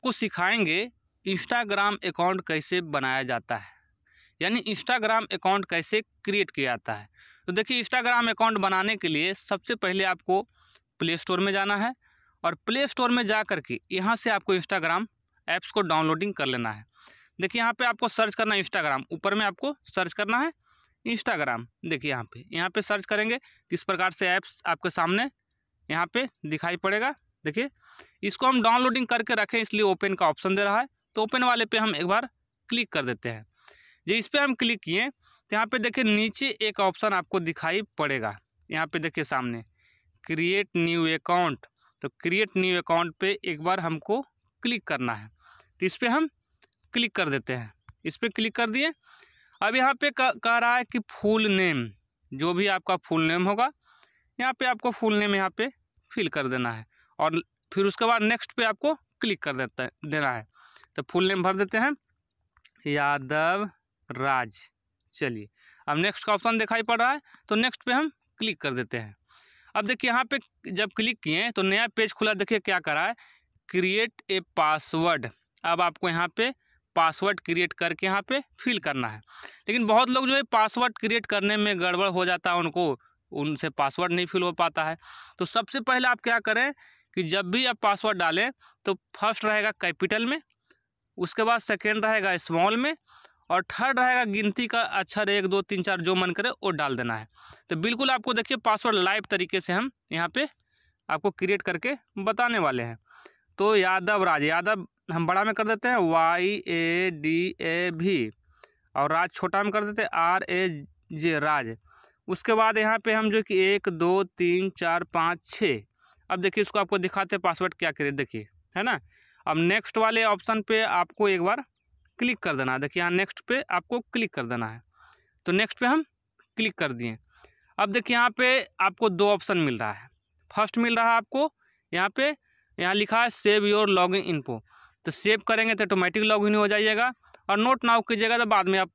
आपको सिखाएंगे Instagram account कैसे बनाया जाता है यानी इंस्टाग्राम अकाउंट कैसे क्रिएट किया जाता है तो देखिए इंस्टाग्राम अकाउंट बनाने के लिए सबसे पहले आपको प्ले स्टोर में जाना है और प्ले स्टोर में जा कर के यहाँ से आपको इंस्टाग्राम ऐप्स को डाउनलोडिंग कर लेना है देखिए यहाँ पे आपको सर्च करना है इंस्टाग्राम ऊपर में आपको सर्च करना है इंस्टाग्राम देखिए यहाँ पे यहाँ पे सर्च करेंगे किस प्रकार से ऐप्स आपके सामने यहाँ पे दिखाई पड़ेगा देखिए इसको हम डाउनलोडिंग करके रखें इसलिए ओपन का ऑप्शन दे रहा है तो ओपन वाले पे हम एक बार क्लिक कर देते हैं जो इस पर हम क्लिक किए तो यहाँ पे देखिए नीचे एक ऑप्शन आपको दिखाई पड़ेगा यहाँ पे देखिए सामने क्रिएट न्यू अकाउंट तो क्रिएट न्यू अकाउंट पे एक बार हमको क्लिक करना है तो इस पर हम क्लिक कर देते हैं इस पर क्लिक कर दिए अब यहाँ पे कह रहा है कि फुल नेम जो भी आपका फुल नेम होगा यहाँ पे आपको फुल नेम यहाँ पे फिल कर देना है और फिर उसके बाद नेक्स्ट पे आपको क्लिक कर देता है देना है तो फुल नेम भर देते हैं यादव राज चलिए अब नेक्स्ट का ऑप्शन दिखाई पड़ रहा है तो नेक्स्ट पे हम क्लिक कर देते हैं अब देखिए यहाँ पे जब क्लिक किए तो नया पेज खुला देखिए क्या करा है क्रिएट ए पासवर्ड अब आपको यहाँ पे पासवर्ड क्रिएट करके यहाँ पे फिल करना है लेकिन बहुत लोग जो है पासवर्ड क्रिएट करने में गड़बड़ हो जाता है उनको उनसे पासवर्ड नहीं फिल हो पाता है तो सबसे पहले आप क्या करें कि जब भी आप पासवर्ड डालें तो फर्स्ट रहेगा कैपिटल में उसके बाद सेकेंड रहेगा स्मॉल में और थर्ड रहेगा गिनती का अक्षर एक दो तीन चार जो मन करे वो डाल देना है तो बिल्कुल आपको देखिए पासवर्ड लाइव तरीके से हम यहाँ पे आपको क्रिएट करके बताने वाले हैं तो यादव राज यादव हम बड़ा में कर देते हैं वाई ए डी ए भी और राज छोटा में कर देते हैं आर ए जे राज उसके बाद यहाँ पे हम जो कि एक दो तीन चार पाँच छः अब देखिए इसको आपको दिखाते पासवर्ड क्या करिए देखिए है ना अब नेक्स्ट वाले ऑप्शन पे आपको एक बार क्लिक कर देना है देखिए यहाँ नेक्स्ट पे आपको क्लिक कर देना है तो नेक्स्ट पे हम क्लिक कर दिए अब देखिए यहाँ पे आपको दो ऑप्शन मिल रहा है फर्स्ट मिल रहा है आपको यहाँ पे यहाँ लिखा है save your log in info तो सेव करेंगे तो ऑटोमेटिक लॉग इन हो जाइएगा और नोट नाउ कीजिएगा तो बाद में आप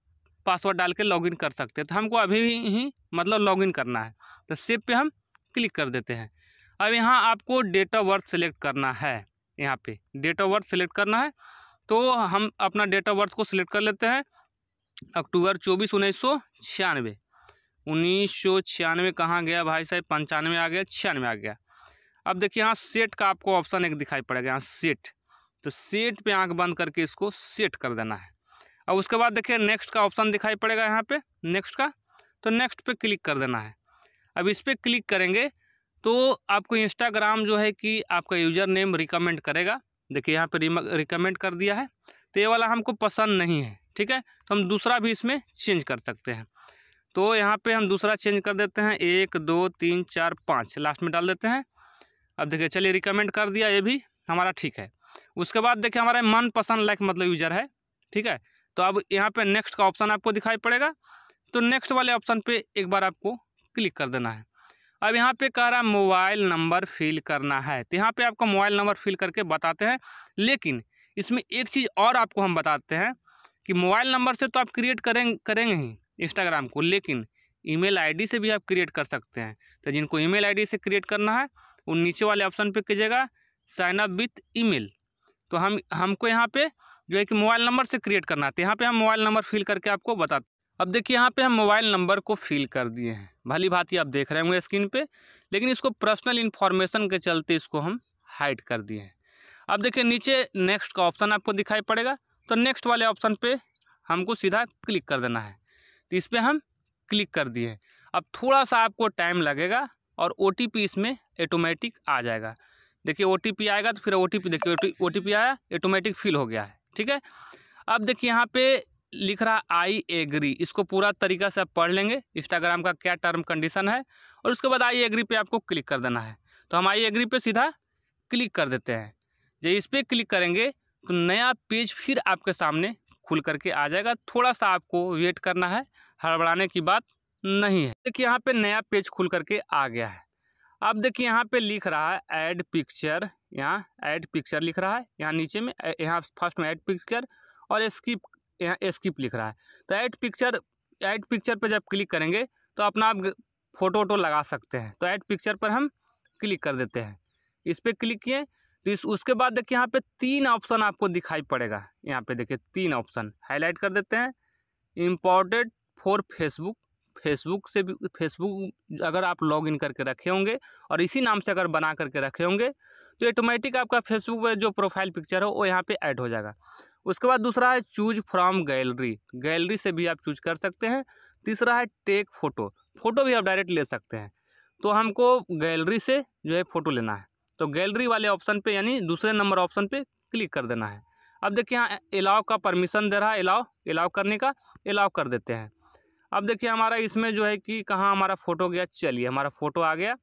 पासवर्ड डाल के इन कर सकते हैं तो हमको अभी भी ही मतलब इन करना है तो सेव पे हम क्लिक कर देते हैं अब यहाँ आपको डेट ऑफ बर्थ सेलेक्ट करना है यहाँ पे डेट ऑफ बर्थ सेलेक्ट करना है तो हम अपना डेट ऑफ बर्थ को सिलेक्ट कर लेते हैं अक्टूबर चौबीस उन्नीस सौ छियानवे उन्नीस सौ छियानवे कहाँ गया भाई साहब पंचानवे आ गया छियानवे आ गया अब देखिए यहाँ सेट का आपको ऑप्शन एक दिखाई पड़ेगा यहाँ सेट तो सेट पे आंख बंद करके इसको सेट कर देना है अब उसके बाद देखिए नेक्स्ट का ऑप्शन दिखाई पड़ेगा यहाँ पे नेक्स्ट का तो नेक्स्ट पे क्लिक कर देना है अब इस पर क्लिक करेंगे तो आपको इंस्टाग्राम जो है कि आपका यूज़र नेम रिकमेंड करेगा देखिए यहाँ पर रिकमेंड कर दिया है तो ये वाला हमको पसंद नहीं है ठीक है तो हम दूसरा भी इसमें चेंज कर सकते हैं तो यहाँ पे हम दूसरा चेंज कर देते हैं एक दो तीन चार पाँच लास्ट में डाल देते हैं अब देखिए चलिए रिकमेंड कर दिया ये भी हमारा ठीक है उसके बाद देखिए हमारा मनपसंद लाइक मतलब यूजर है ठीक है तो अब यहाँ पे नेक्स्ट का ऑप्शन आपको दिखाई पड़ेगा तो नेक्स्ट वाले ऑप्शन पे एक बार आपको क्लिक कर देना है अब यहाँ पे कह रहा है मोबाइल नंबर फिल करना है तो यहाँ पे आपको मोबाइल नंबर फिल करके बताते हैं लेकिन इसमें एक चीज़ और आपको हम बताते हैं कि मोबाइल नंबर से तो आप क्रिएट करें करेंगे ही इंस्टाग्राम को लेकिन ईमेल आईडी से भी आप क्रिएट कर सकते हैं तो जिनको ईमेल आईडी से क्रिएट करना है वो नीचे वाले ऑप्शन पे कीजिएगा साइन अप विथ ईमेल तो हम हमको यहाँ पे जो है कि मोबाइल नंबर से क्रिएट करना है तो यहाँ पे हम मोबाइल नंबर फिल करके आपको बता अब देखिए यहाँ पे हम मोबाइल नंबर को फिल कर दिए हैं भली भांति आप देख रहे होंगे स्क्रीन पे लेकिन इसको पर्सनल इन्फॉर्मेशन के चलते इसको हम हाइड कर दिए हैं अब देखिए नीचे नेक्स्ट का ऑप्शन आपको दिखाई पड़ेगा तो नेक्स्ट वाले ऑप्शन पे हमको सीधा क्लिक कर देना है तो इस पर हम क्लिक कर दिए अब थोड़ा सा आपको टाइम लगेगा और ओ इसमें ऑटोमेटिक आ जाएगा देखिए ओ आएगा तो फिर ओ देखिए ओ आया ऑटोमेटिक फिल हो गया है ठीक है अब देखिए यहाँ पे लिख रहा आई एग्री इसको पूरा तरीका से आप पढ़ लेंगे इंस्टाग्राम का क्या टर्म कंडीशन है और उसके बाद आई एग्री पे आपको क्लिक कर देना है तो हम आई एग्री पे सीधा क्लिक कर देते हैं जब इस पर क्लिक करेंगे तो नया पेज फिर आपके सामने खुल करके आ जाएगा थोड़ा सा आपको वेट करना है हड़बड़ाने की बात नहीं है देखिए यहाँ पे नया पेज खुल करके आ गया है अब देखिए यहाँ पे लिख रहा है एड पिक्चर यहाँ ऐड पिक्चर लिख रहा है यहाँ नीचे में यहाँ फर्स्ट में ऐड पिक्चर और स्किप यहाँ स्किप लिख रहा है तो ऐड पिक्चर ऐड पिक्चर पर जब क्लिक करेंगे तो अपना आप फ़ोटो वोटो लगा सकते हैं तो ऐड पिक्चर पर हम क्लिक कर देते हैं इस पर क्लिक किए तो इस उसके बाद देखिए यहाँ पे तीन ऑप्शन आपको दिखाई पड़ेगा यहाँ पे देखिए तीन ऑप्शन हाईलाइट कर देते हैं इम्पोर्टेड फॉर फेसबुक फेसबुक से भी फेसबुक अगर आप लॉग इन करके रखे होंगे और इसी नाम से अगर बना करके रखे होंगे तो ऑटोमेटिक आपका फेसबुक पर जो प्रोफाइल पिक्चर हो वो यहाँ पे ऐड हो जाएगा उसके बाद दूसरा है चूज फ्रॉम गैलरी गैलरी से भी आप चूज कर सकते हैं तीसरा है टेक फ़ोटो फ़ोटो भी आप डायरेक्ट ले सकते हैं तो हमको गैलरी से जो है फ़ोटो लेना है तो गैलरी वाले ऑप्शन पे यानी दूसरे नंबर ऑप्शन पे क्लिक कर देना है अब देखिए यहाँ अलाव का परमिशन दे रहा है अलाव अलाव करने का अलाव कर देते हैं अब देखिए हमारा इसमें जो है कि कहाँ हमारा फ़ोटो गया चलिए हमारा फ़ोटो आ गया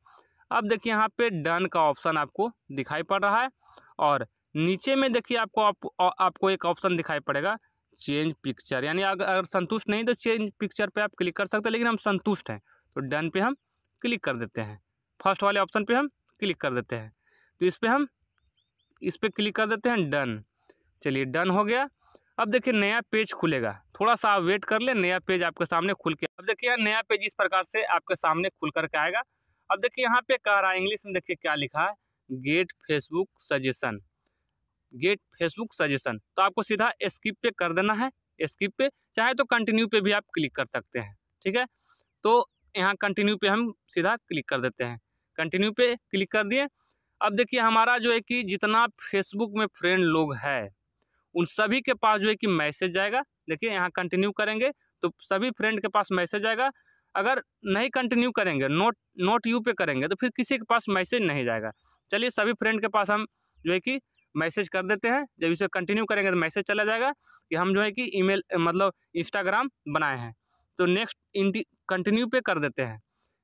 अब देखिए यहाँ पे डन का ऑप्शन आपको दिखाई पड़ रहा है और नीचे में देखिए आपको आप, आपको एक ऑप्शन दिखाई पड़ेगा चेंज पिक्चर यानी अगर संतुष्ट नहीं तो चेंज पिक्चर पे आप क्लिक कर सकते हैं लेकिन हम संतुष्ट हैं तो डन पे हम क्लिक कर देते हैं फर्स्ट वाले ऑप्शन पे हम क्लिक कर देते हैं तो इस पर हम इस पर क्लिक कर देते हैं डन चलिए डन हो गया अब देखिए नया पेज खुलेगा थोड़ा सा आप वेट कर ले नया पेज आपके सामने खुल के अब देखिए नया पेज इस प्रकार से आपके सामने खुल करके आएगा अब देखिए यहाँ पे कह रहा है इंग्लिश में देखिए क्या लिखा है get Facebook suggestion get Facebook suggestion तो आपको सीधा स्किप पे कर देना है स्किप पे चाहे तो कंटिन्यू पे भी आप क्लिक कर सकते हैं ठीक है तो यहाँ कंटिन्यू पे हम सीधा क्लिक कर देते हैं कंटिन्यू पे क्लिक कर दिए अब देखिए हमारा जो है कि जितना फेसबुक में फ्रेंड लोग है उन सभी के पास जो है कि मैसेज जाएगा देखिए यहाँ कंटिन्यू करेंगे तो सभी फ्रेंड के पास मैसेज आएगा अगर नहीं कंटिन्यू करेंगे नोट नोट यू पे करेंगे तो फिर किसी के पास मैसेज नहीं जाएगा चलिए सभी फ्रेंड के पास हम जो है कि मैसेज कर देते हैं जब इसे कंटिन्यू करेंगे तो मैसेज चला जाएगा कि हम जो है कि ईमेल मतलब इंस्टाग्राम बनाए हैं तो नेक्स्ट कंटिन्यू पे कर देते हैं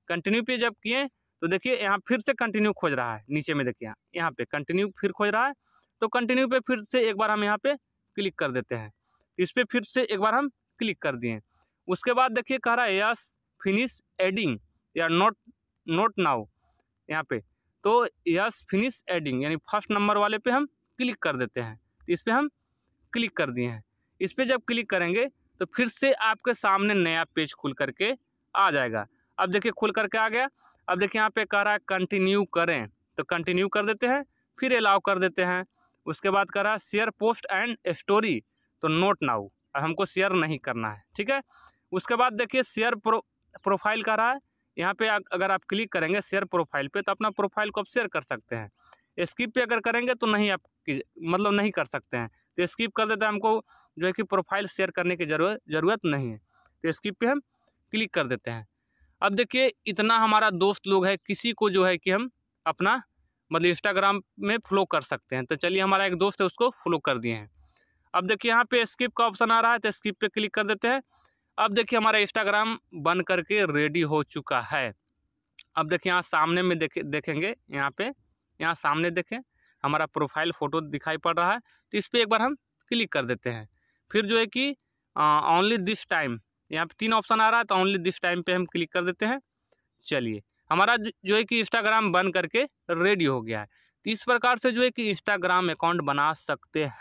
कंटिन्यू पे जब किए तो देखिए यहाँ फिर से कंटिन्यू खोज रहा है नीचे में देखिए यहाँ पे कंटिन्यू फिर खोज रहा है तो कंटिन्यू पे फिर से एक बार हम यहाँ पे क्लिक कर देते हैं तो इस पर फिर से एक बार हम क्लिक कर दिए उसके बाद देखिए कह रहा है यस फिनिश एडिंग या नोट नोट नाउ यहाँ पे तो यस फिनिश एडिंग यानी फर्स्ट नंबर वाले पे हम क्लिक कर देते हैं तो इस पर हम क्लिक कर दिए हैं इस पर जब क्लिक करेंगे तो फिर से आपके सामने नया पेज खुल करके आ जाएगा अब देखिए खुल करके आ गया अब देखिए यहाँ पे कह रहा है कंटिन्यू करें तो कंटिन्यू कर देते हैं फिर अलाउ कर देते हैं उसके बाद कह रहा है शेयर पोस्ट एंड स्टोरी तो नोट नाउ अब हमको शेयर नहीं करना है ठीक है उसके बाद देखिए शेयर प्रो प्रोफाइल कह रहा है यहाँ पे अगर आप क्लिक करेंगे शेयर प्रोफाइल पे तो अपना प्रोफाइल को आप शेयर कर सकते हैं स्किप पे अगर करेंगे तो नहीं आप की मतलब नहीं कर सकते हैं तो स्किप कर देते हैं हमको जो है कि प्रोफाइल शेयर करने की जरूरत ज़रूरत नहीं है तो स्किप पे हम क्लिक कर देते हैं अब देखिए इतना हमारा दोस्त लोग है किसी को जो है कि हम अपना मतलब इंस्टाग्राम में फ्लो कर सकते हैं तो चलिए हमारा एक दोस्त है उसको फ्लो कर दिए हैं अब देखिए यहाँ पे स्किप का ऑप्शन आ रहा है तो स्किप पे क्लिक कर देते हैं अब देखिए हमारा इंस्टाग्राम बन करके रेडी हो चुका है अब देखिए यहाँ सामने में देखे देखेंगे यहाँ पे यहाँ सामने देखें हमारा प्रोफाइल फ़ोटो दिखाई पड़ रहा है तो इस पर एक बार हम क्लिक कर देते हैं फिर जो है कि ओनली दिस टाइम यहाँ पे तीन ऑप्शन आ रहा है तो ओनली दिस टाइम पे हम क्लिक कर देते हैं चलिए हमारा जो है कि इंस्टाग्राम बन करके रेडी हो गया है तो इस प्रकार से जो है कि इंस्टाग्राम अकाउंट बना सकते हैं